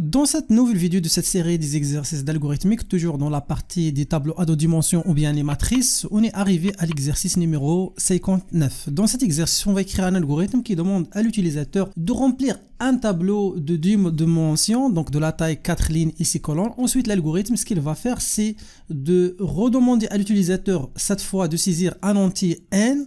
Dans cette nouvelle vidéo de cette série des exercices d'algorithmique, toujours dans la partie des tableaux à deux dimensions ou bien les matrices, on est arrivé à l'exercice numéro 59. Dans cet exercice, on va écrire un algorithme qui demande à l'utilisateur de remplir un tableau de deux dimensions, donc de la taille 4 lignes et 6 colonnes. Ensuite, l'algorithme, ce qu'il va faire, c'est de redemander à l'utilisateur, cette fois, de saisir un entier n,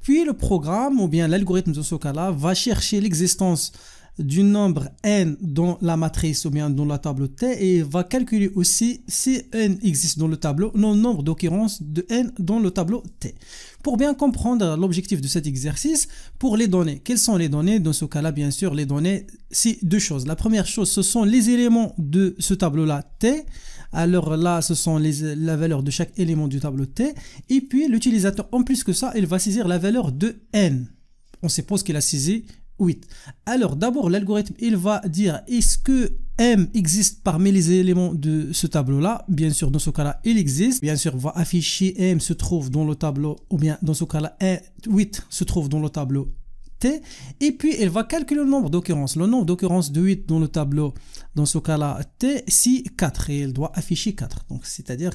puis le programme ou bien l'algorithme de ce cas-là va chercher l'existence du nombre n dans la matrice ou bien dans la table T et va calculer aussi si n existe dans le tableau, non nombre d'occurrences de n dans le tableau T. Pour bien comprendre l'objectif de cet exercice, pour les données, quelles sont les données Dans ce cas-là, bien sûr, les données, c'est deux choses. La première chose, ce sont les éléments de ce tableau-là T. Alors là, ce sont les, la valeur de chaque élément du tableau T. Et puis, l'utilisateur, en plus que ça, il va saisir la valeur de n on suppose qu'il a saisi alors d'abord l'algorithme il va dire est-ce que M existe parmi les éléments de ce tableau là Bien sûr dans ce cas là il existe. Bien sûr va afficher M se trouve dans le tableau ou bien dans ce cas là 8 se trouve dans le tableau T. Et puis elle va calculer le nombre d'occurrences. Le nombre d'occurrences de 8 dans le tableau dans ce cas là T si 4 et elle doit afficher 4. Donc c'est à dire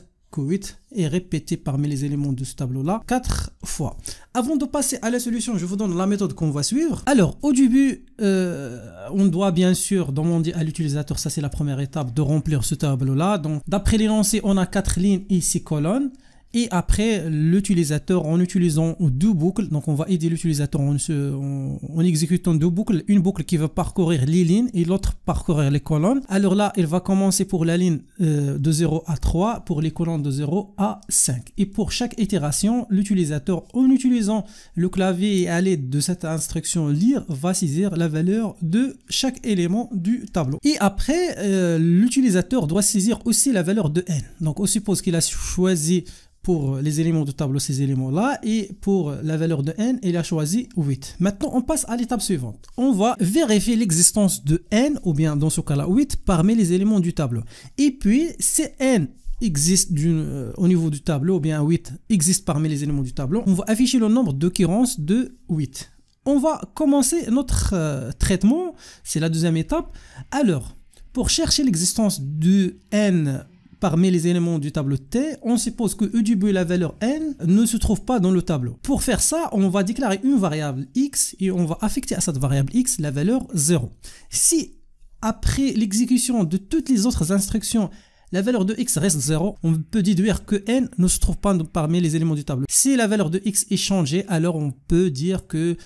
et est répété parmi les éléments de ce tableau-là 4 fois. Avant de passer à la solution, je vous donne la méthode qu'on va suivre. Alors, au début, euh, on doit bien sûr demander à l'utilisateur, ça c'est la première étape, de remplir ce tableau-là. Donc, d'après l'énoncé, on a 4 lignes et 6 colonnes. Et après, l'utilisateur, en utilisant deux boucles, donc on va aider l'utilisateur en, exécutant deux boucles, une boucle qui va parcourir les lignes et l'autre parcourir les colonnes. Alors là, il va commencer pour la ligne euh, de 0 à 3, pour les colonnes de 0 à 5. Et pour chaque itération, l'utilisateur, en utilisant le clavier et à l'aide de cette instruction lire, va saisir la valeur de chaque élément du tableau. Et après, euh, l'utilisateur doit saisir aussi la valeur de n. Donc on suppose qu'il a choisi pour les éléments de tableau ces éléments-là et pour la valeur de n, il a choisi 8. Maintenant, on passe à l'étape suivante. On va vérifier l'existence de n, ou bien dans ce cas-là 8, parmi les éléments du tableau. Et puis, si n existe euh, au niveau du tableau, ou bien 8 existe parmi les éléments du tableau, on va afficher le nombre d'occurrences de 8. On va commencer notre euh, traitement, c'est la deuxième étape, alors Pour chercher l'existence de n Parmi les éléments du tableau T, on suppose que E du B, la valeur n, ne se trouve pas dans le tableau. Pour faire ça, on va déclarer une variable x et on va affecter à cette variable x la valeur 0. Si, après l'exécution de toutes les autres instructions, la valeur de x reste 0, on peut déduire que n ne se trouve pas parmi les éléments du tableau. Si la valeur de x est changée, alors on peut dire que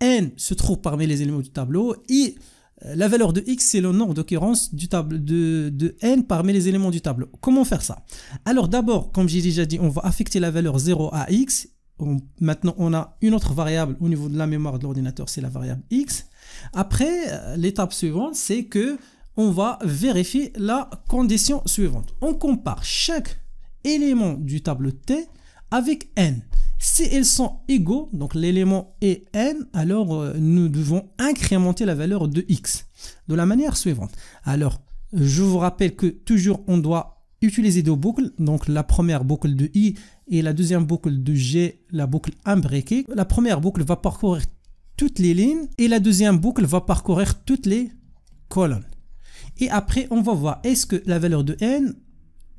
n se trouve parmi les éléments du tableau et euh, la valeur de x, c'est le nombre d'occurrences du de, n parmi les éléments du tableau. Comment faire ça Alors d'abord, comme j'ai déjà dit, on va affecter la valeur 0 à x. maintenant, on a une autre variable au niveau de la mémoire de l'ordinateur, c'est la variable x. Après, euh, l'étape suivante, c'est que on va vérifier la condition suivante. On compare chaque élément du tableau T avec n. Si elles sont égaux, donc l'élément est n, alors euh, nous devons incrémenter la valeur de x de la manière suivante. Alors, je vous rappelle que toujours on doit utiliser deux boucles, donc la première boucle de i et la deuxième boucle de g, la boucle imbriquée. La première boucle va parcourir toutes les lignes et la deuxième boucle va parcourir toutes les colonnes. Et après, on va voir est-ce que la valeur de n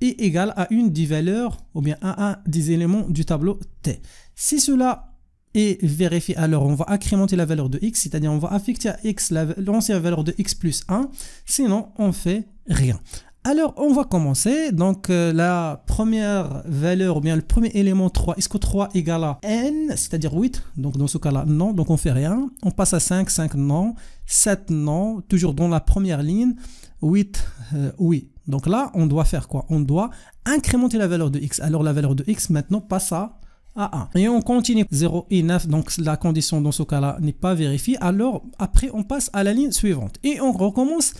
est égal à une des valeurs ou bien à un des éléments du tableau T. Si cela est vérifié, alors on va incrémenter la valeur de x, c'est-à-dire on va affecter à x l'ancienne valeur de x plus 1, sinon on fait rien. Alors, on va commencer. Donc, euh, la première valeur, ou bien le premier élément 3, est-ce que 3 égale à n, c'est-à-dire 8 Donc, dans ce cas-là, non, donc on fait rien. On passe à 5, 5, non, 7, non, toujours dans la première ligne, 8, euh, oui. Donc là, on doit faire quoi On doit incrémenter la valeur de x. Alors la valeur de x maintenant passe à, 1. Et on continue. 0 et 9, donc la condition dans ce cas-là n'est pas vérifiée. Alors après, on passe à la ligne suivante. Et on recommence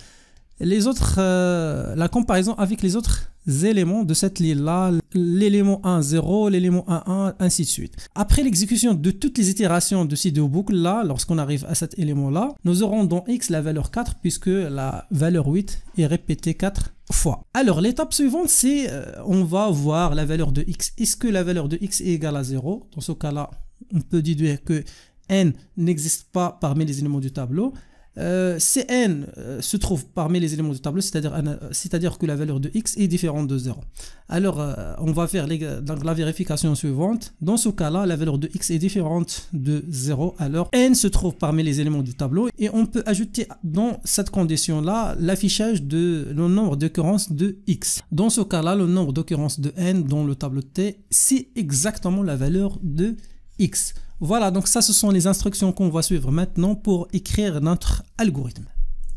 les autres, euh, la comparaison avec les autres éléments de cette ligne-là, l'élément 1, 0, l'élément 1, 1, ainsi de suite. Après l'exécution de toutes les itérations de ces deux boucles-là, lorsqu'on arrive à cet élément-là, nous aurons dans x la valeur 4 puisque la valeur 8 est répétée 4 fois. Alors l'étape suivante, c'est euh, on va voir la valeur de x. Est-ce que la valeur de x est égale à 0 Dans ce cas-là, on peut déduire que n n'existe pas parmi les éléments du tableau. Euh, Cn euh, se trouve parmi les éléments du tableau, c'est-à-dire que la valeur de x est différente de 0. Alors, euh, on va faire la vérification suivante. Dans ce cas-là, la valeur de x est différente de 0. Alors, n se trouve parmi les éléments du tableau et on peut ajouter dans cette condition-là l'affichage de le nombre d'occurrences de x. Dans ce cas-là, le nombre d'occurrences de n dans le tableau T, c'est exactement la valeur de x. Voilà, donc ça, ce sont les instructions qu'on va suivre maintenant pour écrire notre algorithme.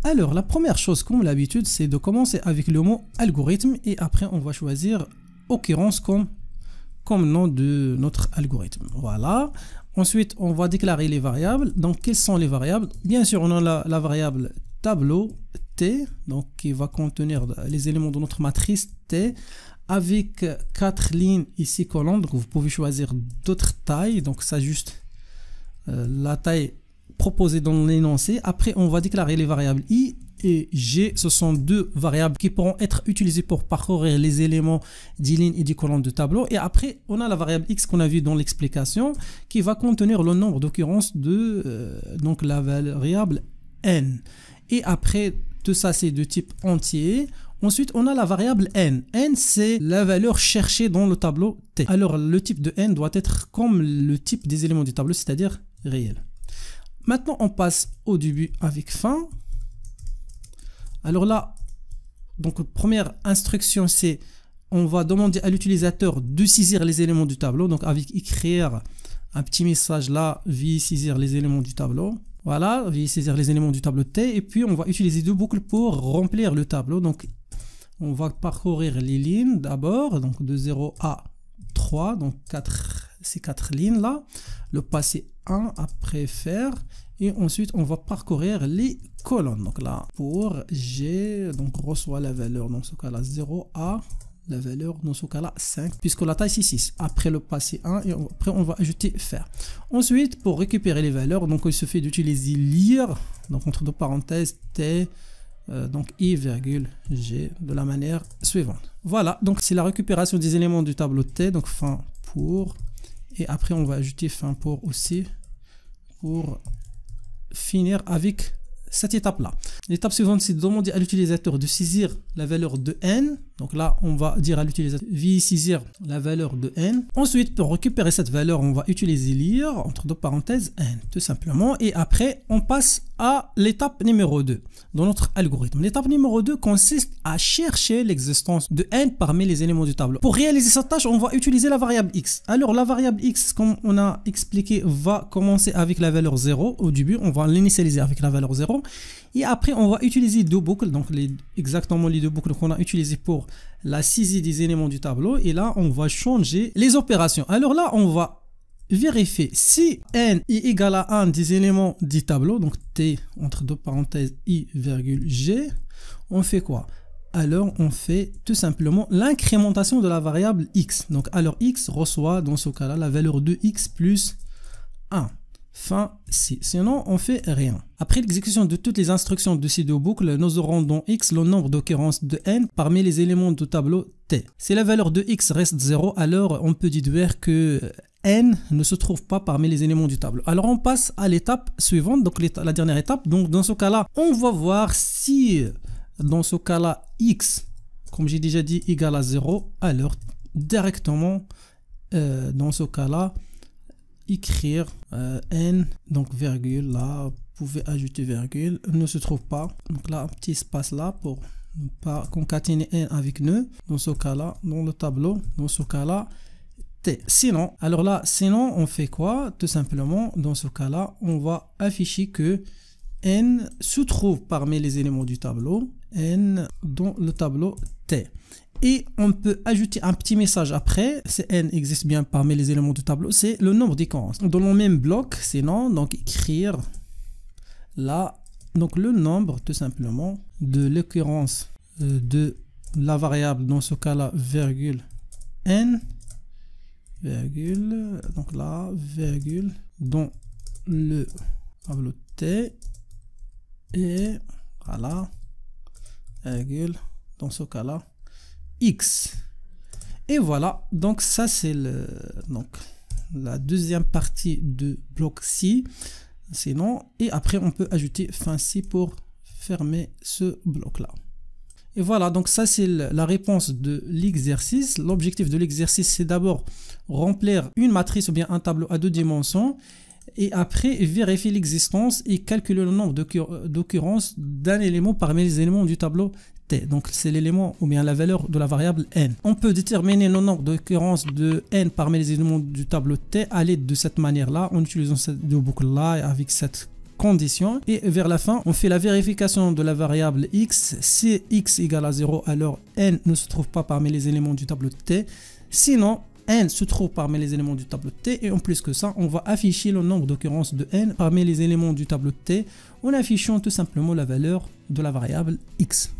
Alors, la première chose, comme l'habitude, c'est de commencer avec le mot algorithme et après, on va choisir occurrence comme, comme nom de notre algorithme. Voilà. Ensuite, on va déclarer les variables. Donc, quelles sont les variables Bien sûr, on a la, la, variable tableau T, donc qui va contenir les éléments de notre matrice T, avec quatre lignes ici colonnes donc vous pouvez choisir d'autres tailles donc ça juste euh, la taille proposée dans l'énoncé après on va déclarer les variables i et G, ce sont deux variables qui pourront être utilisées pour parcourir les éléments des lignes et des colonnes de tableau. Et après, on a la variable X qu'on a vu dans l'explication qui va contenir le nombre d'occurrences de euh, donc la variable N. Et après, tout ça, c'est de type entier. Ensuite, on a la variable n. n, c'est la valeur cherchée dans le tableau t. Alors, le type de n doit être comme le type des éléments du tableau, c'est-à-dire réel. Maintenant, on passe au début avec fin. Alors là, donc première instruction, c'est on va demander à l'utilisateur de saisir les éléments du tableau. Donc, avec écrire un petit message là, vie saisir les éléments du tableau. Voilà, saisir les éléments du tableau T. Et puis, on va utiliser deux boucles pour remplir le tableau. Donc, on va parcourir les lignes d'abord, donc de 0 à 3, donc 4, ces quatre lignes-là. Le passé 1 après faire. Et ensuite, on va parcourir les colonnes. Donc là, pour G, donc reçoit la valeur, dans ce cas-là, 0 à la valeur dans ce cas là 5 puisque la taille c'est 6 après le passé 1 et après on va ajouter faire ensuite pour récupérer les valeurs donc il se fait d'utiliser lire donc entre deux parenthèses t euh, donc i virgule g de la manière suivante voilà donc c'est la récupération des éléments du tableau t donc fin pour et après on va ajouter fin pour aussi pour finir avec cette étape là l'étape suivante c'est de demander à l'utilisateur de saisir la valeur de n donc là, on va dire à l'utilisateur vi saisir la valeur de n. Ensuite, pour récupérer cette valeur, on va utiliser lire entre deux parenthèses n, tout simplement. Et après, on passe à l'étape numéro 2 dans notre algorithme. L'étape numéro 2 consiste à chercher l'existence de n parmi les éléments du tableau. Pour réaliser cette tâche, on va utiliser la variable x. Alors la variable x, comme on a expliqué, va commencer avec la valeur 0 au début. On va l'initialiser avec la valeur 0. Et après, on va utiliser deux boucles, donc exactement les deux boucles qu'on a utilisées pour la saisie des éléments du tableau et là on va changer les opérations. Alors là on va vérifier si n est égal à 1 des éléments du tableau, donc t entre deux parenthèses i, g, on fait quoi alors on fait tout simplement l'incrémentation de la variable x. Donc alors x reçoit dans ce cas-là la valeur de x plus 1 fin si. Sinon, on fait rien. Après l'exécution de toutes les instructions de ces deux boucles, nous aurons dans x le nombre d'occurrences de n parmi les éléments du tableau t. Si la valeur de x reste 0, alors on peut déduire que euh, n ne se trouve pas parmi les éléments du tableau. Alors on passe à l'étape suivante, donc la dernière étape. Donc dans ce cas-là, on va voir si euh, dans ce cas-là x, comme j'ai déjà dit, égal à 0, alors directement euh, dans ce cas-là, écrire euh, n, donc virgule, là, vous pouvez ajouter virgule, ne se trouve pas. Donc là, un petit espace là pour ne pas concaténer n avec nœud, dans ce cas-là, dans le tableau, dans ce cas-là, t. Sinon, alors là, sinon, on fait quoi Tout simplement, dans ce cas-là, on va afficher que n se trouve parmi les éléments du tableau, n dans le tableau t. Et on peut ajouter un petit message après, C'est n existe bien parmi les éléments du tableau, c'est le nombre d'échéances. Dans le même bloc, c'est non, donc écrire là, donc le nombre tout simplement de l'occurrence euh, de la variable, dans ce cas-là, virgule n, virgule, donc là, virgule, dans le tableau t, et voilà, virgule, dans ce cas-là, X. Et voilà, donc ça c'est le donc la deuxième partie de bloc c'est non et après on peut ajouter fin si pour fermer ce bloc là. Et voilà, donc ça c'est la réponse de l'exercice. L'objectif de l'exercice c'est d'abord remplir une matrice ou bien un tableau à deux dimensions et après vérifier l'existence et calculer le nombre d'occurrences d'un élément parmi les éléments du tableau donc c'est l'élément ou bien la valeur de la variable n. On peut déterminer le nombre d'occurrences de n parmi les éléments du tableau t à l'aide de cette manière-là, en utilisant cette boucle-là avec cette condition et vers la fin on fait la vérification de la variable x si x égale à 0 alors n ne se trouve pas parmi les éléments du tableau t sinon n se trouve parmi les éléments du tableau T et en plus que ça, on va afficher le nombre d'occurrences de n parmi les éléments du tableau T en affichant tout simplement la valeur de la variable x.